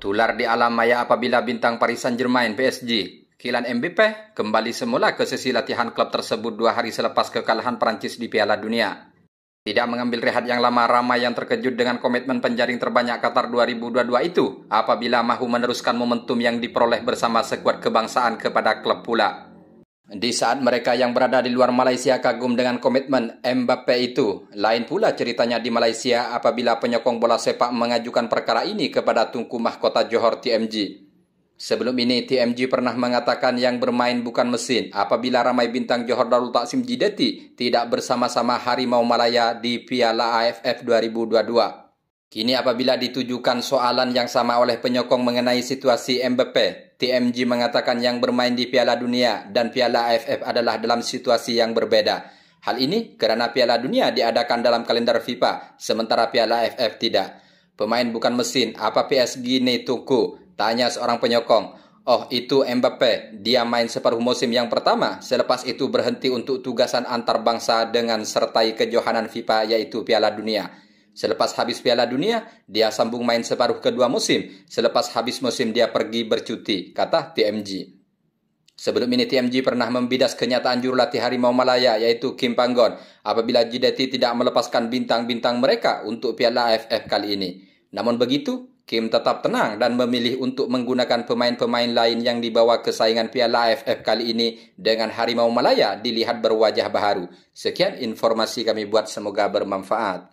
Tular di alam maya apabila bintang Paris Saint-Germain PSG, Kylian Mbappe kembali semula ke sesi latihan klub tersebut dua hari selepas kekalahan Perancis di Piala Dunia. Tidak mengambil rehat yang lama ramai yang terkejut dengan komitmen penjaring terbanyak Qatar 2022 itu apabila mahu meneruskan momentum yang diperoleh bersama sekuat kebangsaan kepada klub pula. Di saat mereka yang berada di luar Malaysia kagum dengan komitmen Mbappe itu, lain pula ceritanya di Malaysia apabila penyokong bola sepak mengajukan perkara ini kepada Tungku Mahkota Johor TMG. Sebelum ini, TMG pernah mengatakan yang bermain bukan mesin apabila ramai bintang Johor Darul Taksim Jideti tidak bersama-sama Harimau Malaya di Piala AFF 2022. Kini apabila ditujukan soalan yang sama oleh penyokong mengenai situasi Mbappe, TMG mengatakan yang bermain di Piala Dunia dan Piala AFF adalah dalam situasi yang berbeda. Hal ini karena Piala Dunia diadakan dalam kalender FIFA, sementara Piala AFF tidak. Pemain bukan mesin, apa PSG ini tuku? Tanya seorang penyokong. Oh itu Mbappe, dia main separuh musim yang pertama, selepas itu berhenti untuk tugasan antar bangsa dengan sertai kejohanan FIFA yaitu Piala Dunia. Selepas habis Piala Dunia, dia sambung main separuh kedua musim. Selepas habis musim dia pergi bercuti, kata TMG. Sebelum ini TMG pernah membidas kenyataan jurulatih Harimau Malaya yaitu Kim Panggon apabila JDT tidak melepaskan bintang-bintang mereka untuk Piala AFF kali ini. Namun begitu, Kim tetap tenang dan memilih untuk menggunakan pemain-pemain lain yang dibawa ke saingan Piala AFF kali ini dengan Harimau Malaya dilihat berwajah baru. Sekian informasi kami buat semoga bermanfaat.